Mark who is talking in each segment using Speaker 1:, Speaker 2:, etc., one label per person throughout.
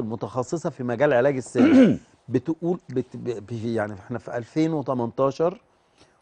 Speaker 1: المتخصصه في مجال علاج السن بتقول بت يعني احنا في 2018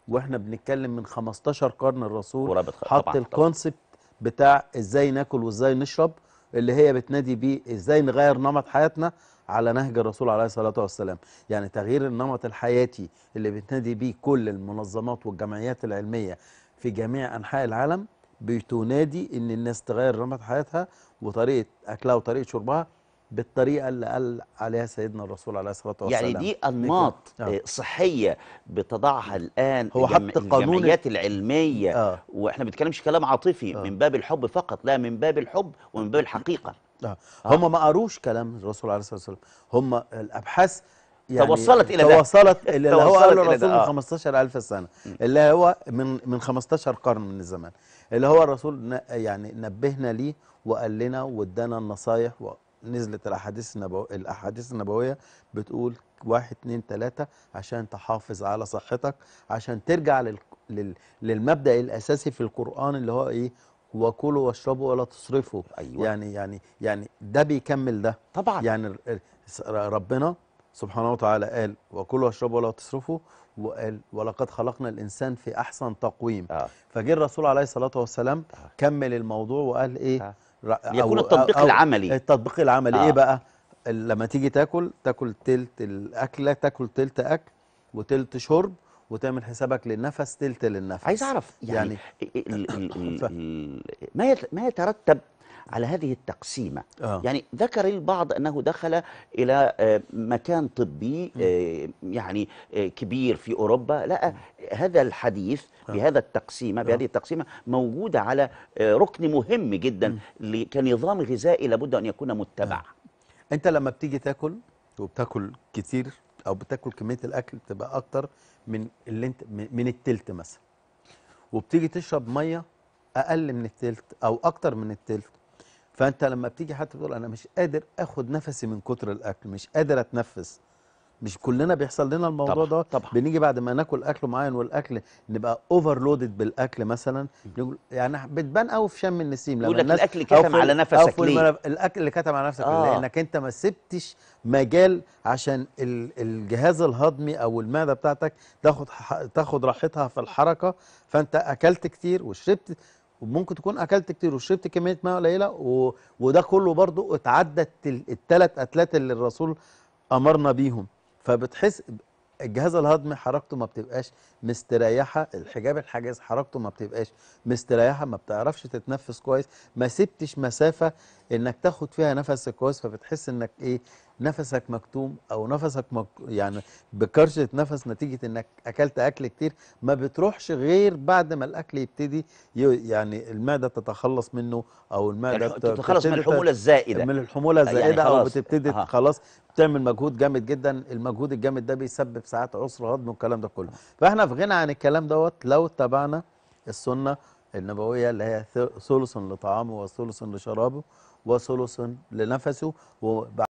Speaker 1: واحنا بنتكلم من 15 قرن الرسول حط الكونسبت بتاع ازاي ناكل وازاي نشرب اللي هي بتنادي بيه ازاي نغير نمط حياتنا على نهج الرسول عليه الصلاه والسلام يعني تغيير النمط الحياتي اللي بتنادي بيه كل المنظمات والجمعيات العلميه في جميع انحاء العالم بتنادي ان الناس تغير نمط حياتها وطريقه اكلها وطريقه شربها بالطريقة
Speaker 2: اللي قال عليها سيدنا الرسول عليه الصلاة والسلام يعني دي أنماط آه. آه. صحية بتضعها الآن هو حتى قانون الجمعيات العلمية آه. وإحنا ما بنتكلمش كلام عاطفي آه. من باب الحب فقط لا من باب الحب ومن باب الحقيقة
Speaker 1: آه. آه. هم ما قروش كلام الرسول عليه الصلاة والسلام هم الأبحاث
Speaker 2: يعني توصلت الى ده توصلت الى اللي هو قاله الرسول من
Speaker 1: 15000 آه. سنه اللي هو من من 15 قرن من الزمان اللي هو الرسول يعني نبهنا ليه وقال لنا وادانا النصايح نزلت الاحاديث النبو... الاحاديث النبويه بتقول واحد اتنين تلاته عشان تحافظ على صحتك عشان ترجع لل... لل... للمبدا الاساسي في القران اللي هو ايه وكلوا واشربوا ولا تصرفوا أيوة. يعني يعني يعني ده بيكمل ده طبعا يعني ربنا سبحانه وتعالى قال وكلوا واشربوا ولا تصرفوا وقال ولقد خلقنا الانسان في احسن تقويم آه. فجه الرسول عليه الصلاه والسلام آه. كمل الموضوع وقال ايه آه. يكون التطبيق أو العملي التطبيق العملي إيه آه. ايه بقى لما تيجي تاكل تاكل تلت الاكله تاكل تلت اكل وتلت شرب
Speaker 2: وتعمل حسابك للنفس تلت للنفس عايز اعرف يعني, يعني ما يترتب على هذه التقسيمة آه. يعني ذكر البعض أنه دخل إلى آه، مكان طبي آه، يعني آه، كبير في أوروبا لا هذا الحديث بهذا التقسيمة بهذه التقسيمة موجودة على ركن مهم جدا كنظام غذائي لابد أن يكون متبع آه. أنت لما بتيجي تاكل وبتاكل كثير أو بتاكل كمية الأكل بتبقى أكتر
Speaker 1: من اللي انت من التلت مثلا وبتيجي تشرب مية أقل من التلت أو أكتر من التلت فانت لما بتيجي حتى بتقول انا مش قادر اخد نفسي من كتر الاكل مش قادر اتنفس مش كلنا بيحصل لنا الموضوع طبعا ده طبعا بنيجي بعد ما ناكل اكل معين والاكل نبقى اوفر لودد بالاكل مثلا يعني بتبان قوي في شم النسيم لما الناس الاكل كتم على نفسك ليه الاكل اللي كتم على نفسك آه. لانك انت ما سبتش مجال عشان الجهاز الهضمي او المعده بتاعتك تاخد تاخد راحتها في الحركه فانت اكلت كتير وشربت وممكن تكون اكلت كتير وشربت كميه ميه قليله و... وده كله برضه اتعدى الثلاث اتلات اللي الرسول امرنا بيهم فبتحس الجهاز الهضمي حركته ما بتبقاش مستريحه الحجاب الحاجز حركته ما بتبقاش مستريحه ما بتعرفش تتنفس كويس ما سبتش مسافه انك تاخد فيها نفس كويس فبتحس انك ايه نفسك مكتوم او نفسك مك... يعني بكرشه نفس نتيجه انك اكلت اكل كتير ما بتروحش غير بعد ما الاكل يبتدي ي... يعني المعده تتخلص منه او المعده تتخلص من الحموله الزائده من الحموله يعني الزائده يعني او بتبتدي أه. خلاص بتعمل مجهود جامد جدا المجهود الجامد ده بيسبب ساعات عسر هضم والكلام ده كله فاحنا في غنى عن الكلام دوت لو اتبعنا السنه النبويه اللي هي ثلث لطعامه وثلث لشرابه وثلث لنفسه وبعد